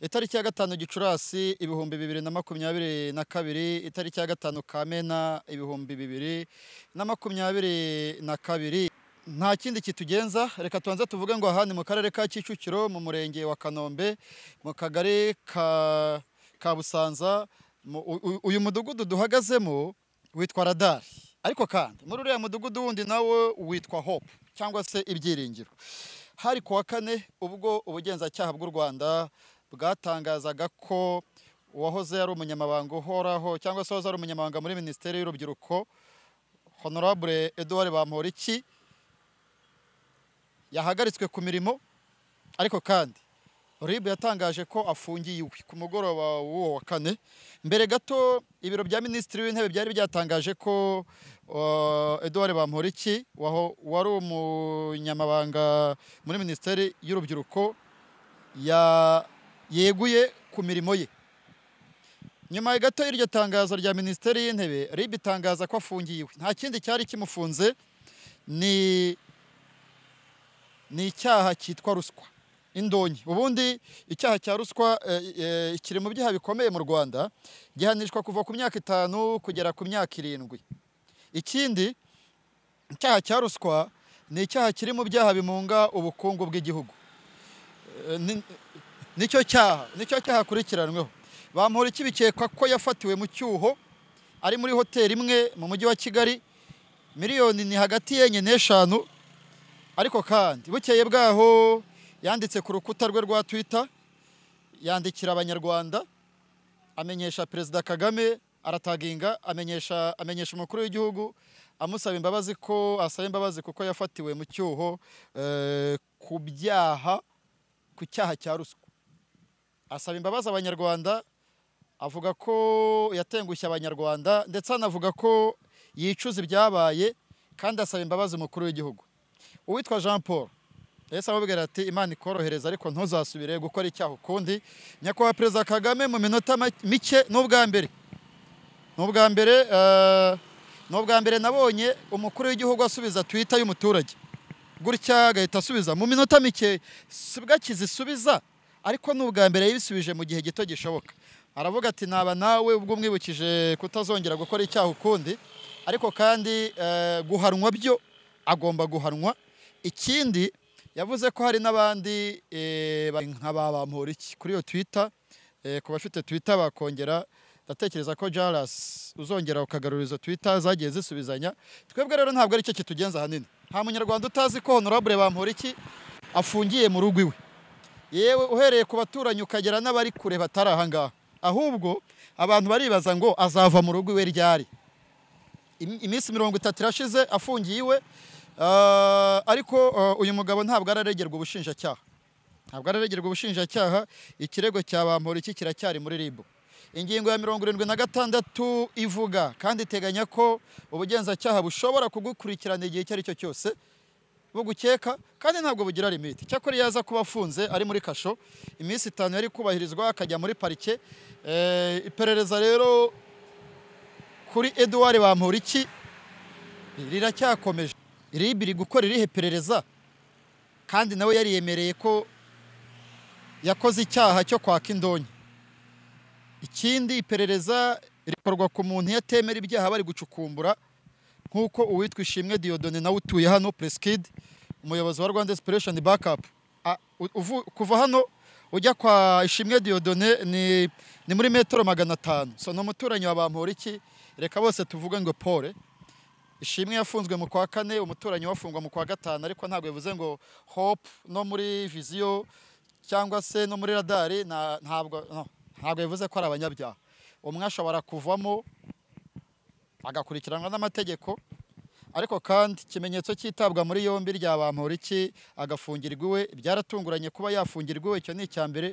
itariki ya gatanu gicurasi ibihumbi bibiri na makumyabiri na kabiri itariki ya gatanu kamena ibihumbi bibiri na makumyabiri na kabiri nta kindi kitugenza reka tubanze tuvuge ngo aha ni mu karere ka kicukiro mu murenge wa kanombe mu kagari ka ka busanza uyu mudugudu duhagazemo witwa radari ariko kandi muri uriya mudugudu wundi nawo witwa hope cyangwa se ibyiringiro hari ku wa kane ubwo ubugenzacyaha bw'u rwanda bwatangazaga ko uwahoze ari umunyamabanga uhoraho cyangwa se uwahoze ari umunyamabanga muri minisiteri y'urubyiruko honorable edouard bamporiki yahagaritswe ku mirimo ariko kandi rib yatangaje ko afungiye ku mugoroba w'uwo wa kane mbere gato ibiro bya minisitiri w'intebe byari byatangaje ko uh, Edouard bamporiki wari umunyamabanga muri minisiteri y'urubyiruko ya yeguye ku mirimo ye nyuma gato y'iryo tangazo rya minisiteri y'intebe ribitangaza ko afungiwe nta kindi cyari kimufunze ni ni icyaha cyitwa ruswa indonyi ubundi icyaha cya ruswa eh, eh, kiri mu byaha bikomeye mu rwanda gihanishwa kuva ku myaka itanu kugera ku myaka irindwi ikindi icyaha cya ruswa ni icyaha kiri mu byaha bimunga ubukungu bw'igihugu eh, nicyo cyaha nicyo cyaha akurikiranweho bamura iki ko yafatiwe mu cyuho ari muri hoteli imwe mu mujyi wa kigali miliyoni ni hagati y'enye n'eshanu ariko kandi bukeye bwaho yanditse ku rukuta rwe rwa twita yandikira abanyarwanda amenyesha perezida kagame arataginga amenyesha amenyesha umukuru w'igihugu amusaba imbabazi ko asaba imbabazi kuko yafatiwe mu cyuho eh, ku byaha ku cyaha cya ruswa asaba imbabazi abanyarwanda avuga ko yatengushye abanyarwanda ndetse anavuga ko yicuza ibyabaye kandi asaba imbabazi umukuru w'igihugu uwitwa jean paul Ese amubwira ati imana ikorohereza ariko ntuzasubire gukora icyaha ukundi nyakubahwa perezida kagame mu minota mike n'ubwa mbere n'ubwa mbere eh, n'ubwa mbere nabonye umukuru w'igihugu asubiza twita y'umuturage gutya agahita asubiza mu minota mike si akizisubiza ariko ni ubwa mbere yibisubije mu gihe gito gishoboka aravuga ati naba nawe ubwo umwibukije kutazongera gukora icyaha ukundi ariko kandi eh, guhanwa byo agomba guhanwa ikindi yavuze ko hari n'abandi eh, nka ba bamporiki kuri iyo twita eh, ku bafite twita bakongera ndatekereza ko jarasi uzongera ukagarura izo twita zagiye zisubizanya twebwe rero ntabwo aricyo kitugenza ahanini nta munyarwanda utazi ko honorable bamporiki afungiye mu rugo iwe yewe uhereye ku baturanyi ukagera n'abari kure batari aha ngaha ahubwo abantu baribaza ngo azava mu rugo iwe ryari iminsi mirongo itatu irashize afungiye iwe ah, ariko ah, uyu mugabo ntabwo araregerwa ubushinjacyaha ntabwo araregerwa ubushinjacyaha ikirego cya iki kiracyari muri ribu ingingo ya mirongo irindwi na gatandatu ivuga kandi iteganya ko ubugenzacyaha bushobora kugukurikirana igihe icyo ari cyo cyose bugukeka kandi ntabwo bugira limite cyakora iyo aza kuba afunze ari muri kasho iminsi itanu yari kubahirizwa akajya muri parike eh, iperereza rero kuri eduwari bamporiki riracyakomeje ribi iri gukora irihe perereza kandi nawe yemereye ko yakoze icyaha cyo kwaka indonke ikindi iperereza rikorwa ku muntu iyo atemera ibyaha bari gucukumbura nk'uko uwitwa ishimwe diyodone nawe utuye hano presikidi umuyobozi wa rwanda inspiration backup kuva hano ujya kwa ishimwe diyodone ni muri metero magana atanu so ni umuturanyi wa bamporiki reka bose tuvuge ngo pole ishimwe yafunzwe mu kwa kane umuturanyi wafungwa mu kwa gatanu ariko ntabwo bivuze ngo hope no muri viziyo cyangwa se no muri radari ntabwo bivuze ko ari abanyabyaha umwe ashobora kuvamo agakurikiranwa n'amategeko ariko kandi ikimenyetso cy'itabwa muri yombi rya bamporiki agafungirwa iwe byaratunguranye kuba yafungirwa iwe icyo ni icya mbere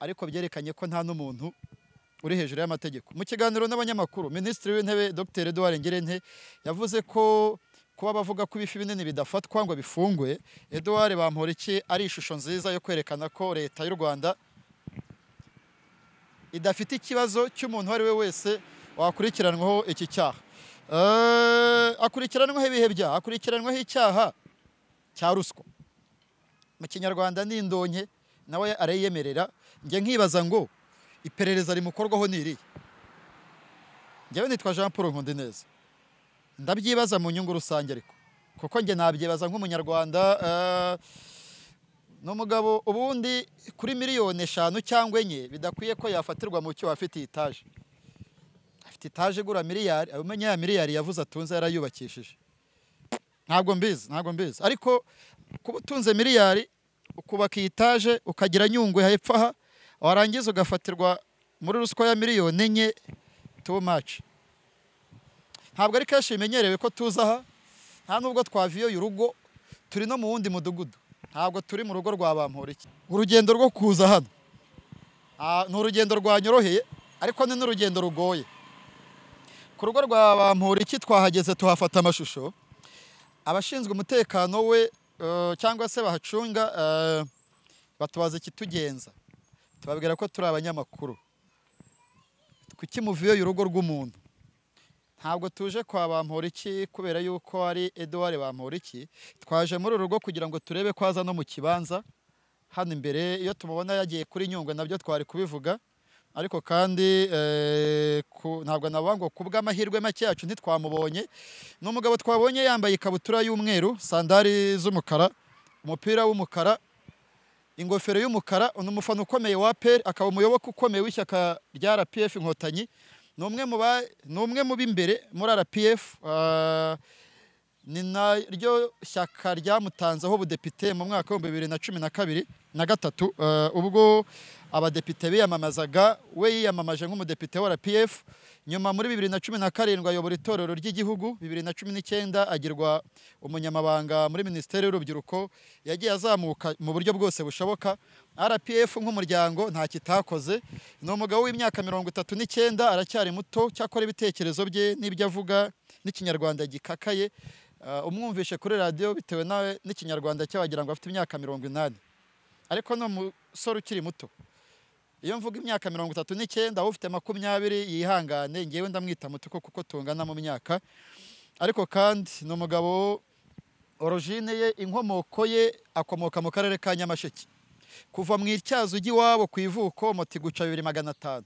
ariko byerekanye ko nta n'umuntu uri hejuru y'amategeko mu kiganiro n'abanyamakuru minisitiri w'intebe dr Edouard ngirente yavuze ko kuba bavuga ko ibifi binini bidafatwa ngo bifungwe Edouard bamporiki ari ishusho nziza yo kwerekana ko leta y'u rwanda idafite ikibazo cy'umuntu uwo ari we wese wakurikiranwaho iki cyaha eh, akurikiranwaho ibihe byaha akurikiranwaho icyaha cya ruswa mu kinyarwanda ni indonke nawe arayiyemerera njye nkibaza ngo iperereza rimukorwaho ni iriya njyewe nitwa jean paul nkundineza ndabyibaza mu nyungu rusange ariko kuko njye nabyibaza nk'umunyarwanda eh, ni umugabo ubundi kuri miliyoni eshanu cyangwa enye bidakwiye ko yafatirwa mu cyo afite itaje ati taje igura miliyari umenya ya miliyari yavuze atunze yarayubakishije ntabwo mbizi ntabwo mbizi ariko kuba utunze miliyari ukubaka iyi etaje ukagira nyungwe hepfo aha warangiza ugafatirwa muri ruswa ya miliyoni enye tu maci ntabwo ari kenshi bimenyerewe ko tuza aha nta nubwo twaviyoye urugo turi no mu wundi mudugudu ntabwo turi mu rugo rwa bampurike urugendo rwo kuza hano ah, ni urugendo rwanyoroheye ariko ni n'urugendo rugoye ku rugo rwa Bamporiki twahageze tuhafata amashusho abashinzwe umutekano we eh, cyangwa se bahacunga eh, batubaza ikitugenza tubabwira ko turi abanyamakuru kuki kukimuviyo y'urugo rw'umuntu ntabwo tuje kwa Bamporiki kubera yuko ari eduwari Bamporiki twaje muri uru rugo kugira ngo turebe ko aza no mu kibanza hano imbere iyo tumubona yagiye kuri nyungwe nabyo twari kubivuga ariko kandi eh, ntabwo navuga ngo ku bw'amahirwe make yacu ntitwamubonye ni umugabo twabonye yambaye ikabutura y'umweru sandari z'umukara umupira w'umukara ingofero y'umukara ni umufana ukomeye wa peri akaba umuyoboke ukomeye w'ishyaka rya rpf inkotanyi ni umwe mu b'imbere muri rpf ah, ni naryo shyaka ryamutanzeho ubudepite mu mwaka w'ibihumbi bibiri na cumi na kabiri na gatatu eh, ubwo abadepite biyamamazaga we yiyamamaje nk'umudepite wa rpf nyuma muri bibiri na cumi na karindwi ayobora itorero ry'igihugu bibiri na cumi n'icyenda agirwa umunyamabanga muri minisiteri y'urubyiruko yagiye azamuka mu buryo bwose bushoboka rpf nk'umuryango nta kitakoze ni umugabo w'imyaka mirongo itatu n'icyenda aracyari muto cyakora ibitekerezo bye n'ibyo avuga n'ikinyarwanda gikakaye Eh, umwumvishe kuri radiyo bitewe nawe n'ikinyarwanda cye wagira ngo afite imyaka mirongo inani ariko ni umusore ukiri muto iyo mvuga imyaka mirongo itatu n'icyenda ufite makumyabiri yihangane ngewe ndamwita muto kuko tungana mu myaka ariko kandi ni umugabo orojine ye inkomoko ye akomoka mu karere ka nyamasheke kuva mu ityazo ujya iwabo ku ivuko moto iguca bibiri magana atanu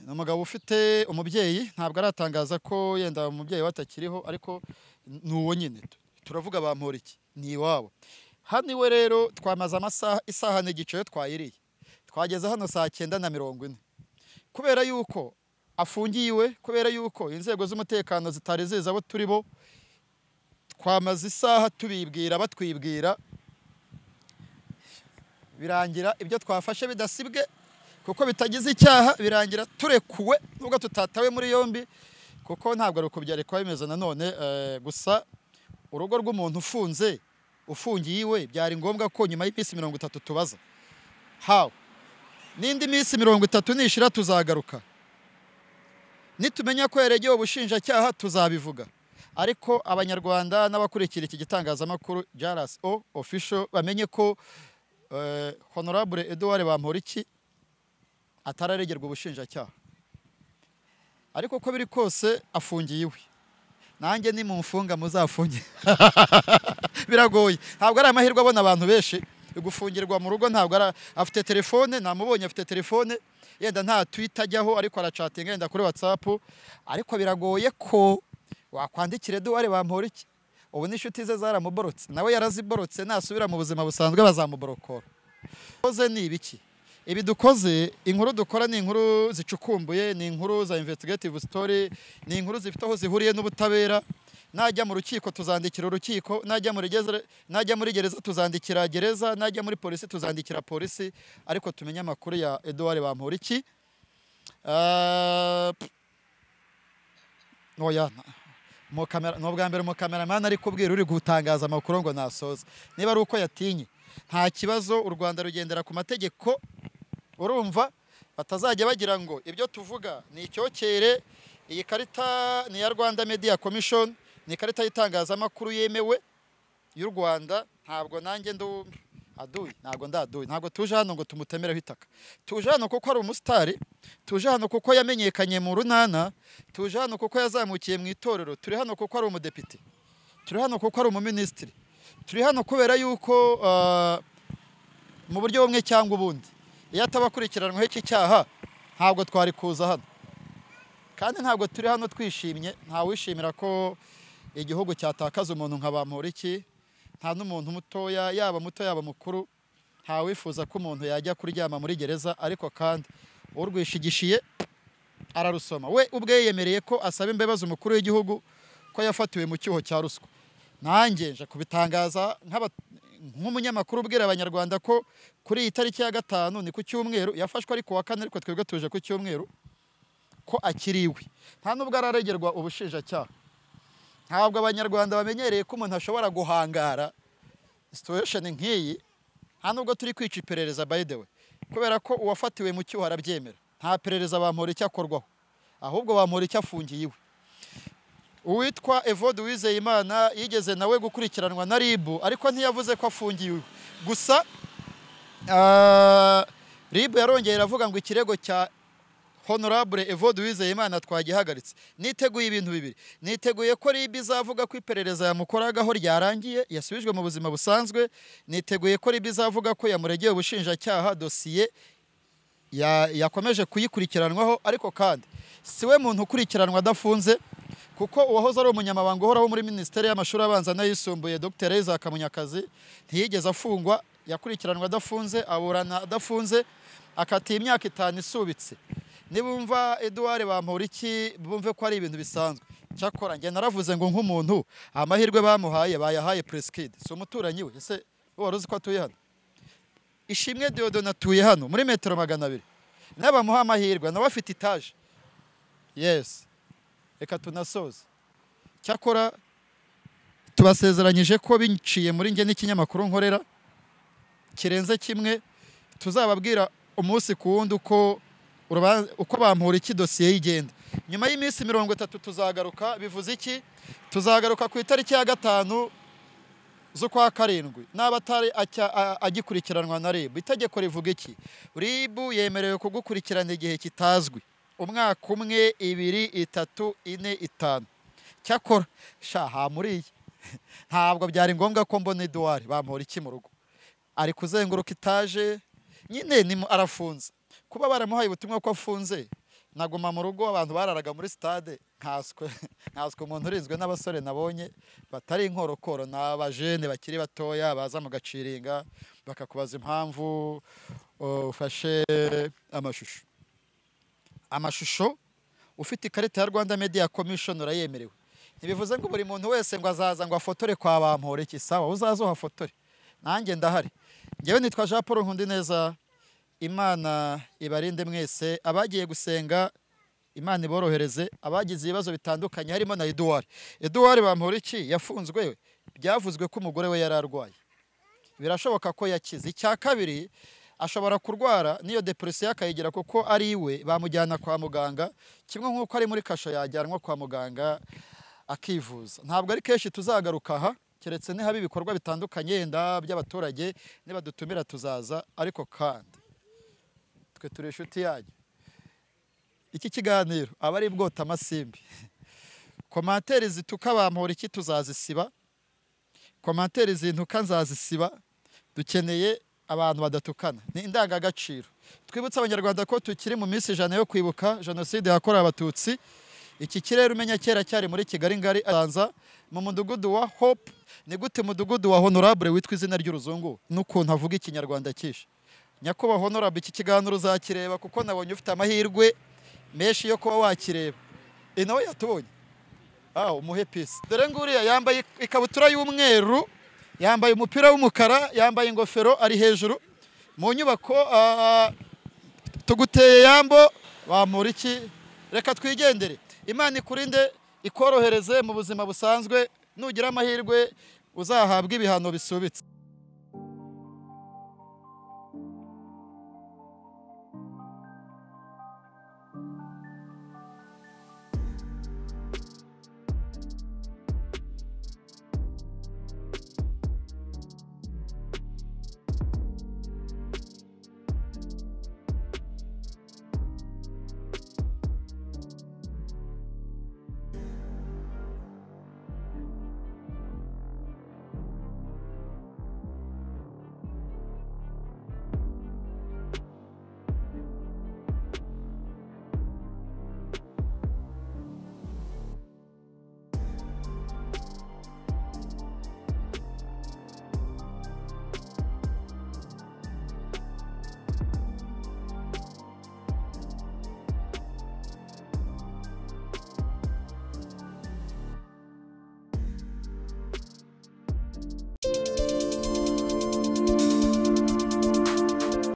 ni umugabo ufite umubyeyi ntabwo aratangaza ko yenda umubyeyi we atakiriho ariko ni nyine turavuga bampora iki ni iwabo hano iwe rero twamaze amasaha isaha n'igice twayiriye twageze hano saa cyenda na mirongo ine kubera yuko afungiye kubera yuko inzego z'umutekano zitari zizi abo turi bo twamaze isaha tubibwira batwibwira birangira ibyo twafashe bidasibwe kuko bitagize icyaha birangira turekuwe nubwo tutatawe muri yombi kuko ntabwo ari uko byari kuba bimeze nanone eh, gusa urugo rw'umuntu ufunze ufungiye iwe byari ngombwa ko nyuma y'iminsi mirongo itatu tubaza hawe n'indi minsi mirongo itatu nishira tuzagaruka nitumenya ko yaregewe ubushinjacyaha tuzabivuga ariko abanyarwanda n'abakurikira iki gitangazamakuru jarasi o ofisho bamenye ko eh, honorable eduard bamporiki atararegerwa ubushinjacyaha ariko uko biri kose afungiye iwe nanjye ni mu mfunga muzafunge biragoye ntabwo ari amahirwe abona abantu benshi gufungirwa mu rugo ntabwo afite telefone namubonye afite telefone yenda nta twita ajyaho ariko aracatinga yenda kuri watsapu ariko biragoye ko wakwandikira eduware bamuhora iki ubu n'inshuti ze zaramuborotse nawe yaraziborotse nasubira mu buzima busanzwe bazamuborokora koze ni ibiki ibi dukoze inkuru dukora ni inkuru zicukumbuye ni inkuru za investigative story ni inkuru zifite aho zihuriye n'ubutabera najya mu rukiko tuzandikira urukiko najya muri gereza najya muri gereza tuzandikira gereza najya muri polisi tuzandikira polisi ariko tumenye amakuru ya Edouard Bamporiki uh, oya mu kamera no mbere mu kamera kameramana ari kubwira uri gutangaza amakuru ngo nasoza niba ari uko yatinye nta kibazo u Rwanda rugendera ku mategeko urumva batazajya bagira ngo ibyo tuvuga ni icyokere iyi karita ni iya rwanda mediya komishoni ni ikarita y'itangazamakuru yemewe y'u rwanda ntabwo nanjye ndumva aduyi ntabwo ndaduye ntabwo tuje hano ngo tumutemereho itaka tuje hano kuko ari umusitari tuje hano kuko yamenyekanye mu runana tuje hano kuko yazamukiye mu itorero turi hano kuko ari umudepite turi hano kuko ari umuminisitiri turi hano kubera yuko ah, mu buryo bumwe cyangwa ubundi iyo atabakurikiranweho iki cyaha ntabwo twari kuza hano kandi ntabwo turi hano twishimye ntawishimira ko igihugu cyatakaza umuntu nka bamporiki nta n'umuntu mutoya yaba muto yaba mukuru ntawifuza ko umuntu yajya kuryama muri gereza ariko kandi urwishigishiye ararusoma we ubwe yemereye ko asaba imbabazi umukuru w'igihugu ko yafatiwe mu cyuho cya ruswa nanjye nje kubitangaza nk'umunyamakuru ubwira abanyarwanda ko kuri iyi tariki ya gatanu ni ku cyumweru yafashwe ariko wa kane ariko twebwe tuje ku cyumweru ko akiriwe nta nubwo araregerwa ubushinjacyaha ntabwo abanyarwanda bamenyereye ko umuntu ashobora guhangara situwesheni nk'iyi nta nubwo turi kwica iperereza we kubera ko uwafatiwe mu cyuho arabyemera nta perereza bamuhora icyo akorwaho ahubwo bamuhora icyo afungiye iwe uwitwa evode wizeyimana yigeze nawe gukurikiranwa na ribu ariko ntiyavuze ko afungiwe gusa ah, ribu yarongera avuga ngo ikirego cya honorable evode wizeyimana twagihagaritse niteguye ibintu bibiri niteguye ko ribu izavuga ko iperereza yamukoragaho ryarangiye yasubijwe mu buzima busanzwe niteguye ko ribu izavuga ko yamuregeye ubushinjacyaha dosiye yakomeje kuyikurikiranwaho ariko kandi si we muntu ukurikiranwa adafunze kuko uwahoze ari umunyamabanga uhoraho muri minisiteri y'amashuri abanza n'ayisumbuye dr reza kamunyakazi ntiyigeze afungwa yakurikiranwa adafunze aburana adafunze akatiye imyaka itanu isubitse nibumva eduwari iki bumve ko ari ibintu bisanzwe cyakora njye naravuze ngo nk'umuntu amahirwe bamuhaye bayahaye peresikide si umuturanyi we ese wari uzi ko atuye hano ishimwe deodona natuye hano muri metero magana abiri nawe bamuha amahirwe nawe afite itaje yesi reka tunasoze cyakora tubasezeranyije ko binciye muri njye n'ikinyamakuru nkorera kirenze kimwe tuzababwira umunsi ku wundi uko uko bampura iki dosiye y'igenda nyuma y'iminsi mirongo itatu tuzagaruka bivuze iki tuzagaruka ku itariki ya gatanu z'ukwa karindwi n'abatari agikurikiranwa na ribu itegeko rivuga iki ribu yemerewe kugukurikirana igihe kitazwi umwaka umwe ibiri itatu ine itanu cyakora shaha muri iyi ntabwo byari ngombwa ko mbona iduwari bamuhora iki mu rugo ari kuzenguruka itaje nyine arafunze kuba baramuhaye ubutumwa ko afunze naguma mu rugo abantu bararaga muri sitade nkaswe nkaswe umuntu urinzwe n'abasore nabonye batari inkorokoro ni abajene bakiri batoya baza mu gaciringa bakakubaza impamvu ufashe amashusho amashusho ufite ikarita ya rwanda media commission urayemerewe ntibivuze ngo buri muntu wese ngo azaza ngo afotore kwa bampore iki sawa uzaze uhafotore nanjye ndahari ngewe nitwa jean paul nkundi neza imana ibarinde mwese abagiye gusenga imana iborohereze abagize ibibazo bitandukanye harimo na eduwari eduwari bampore iki yafunzwe byavuzwe ko umugore we yari arwaye birashoboka ko yakize icya kabiri ashobora kurwara n'iyo depresiyo akayigira kuko ari iwe bamujyana kwa muganga kimwe nk'uko ari muri kasha yajyanwa kwa muganga akivuza ntabwo ari kenshi tuzagaruka aha keretse nihaba ibikorwa bitandukanye yenda by'abaturage nibadutumira tuzaza ariko kandi twe turi inshuti yanyu iki kiganiro aba ari bwota amasimbi komantere zituka bamura iki tuzazisiba komantere zintuka nzazisiba dukeneye abantu badatukana ni indangagaciro twibutse abanyarwanda ko tukiri mu minsi ijana yo kwibuka jenoside yakorewe abatutsi iki kirere umenya kera cyari muri kigali ngari aranza mu mudugudu wa hope ni gute umudugudu wa honorable witwa izina ry'uruzungu n'ukuntu avuga ikinyarwanda cyinshi nyakubahwa honorable iki kiganiro uzakireba kuko nabonye ufite amahirwe menshi yo kuba wakireba nawe yatubonye umuhe pisi dore nguriya yambaye ikabutura y'umweru yambaye umupira w'umukara yambaye ingofero ari hejuru mu nyubako tuguteye yambo bamura iki reka twigendere imana ikurinde ikorohereze mu buzima busanzwe nugira amahirwe uzahabwa ibihano bisubitse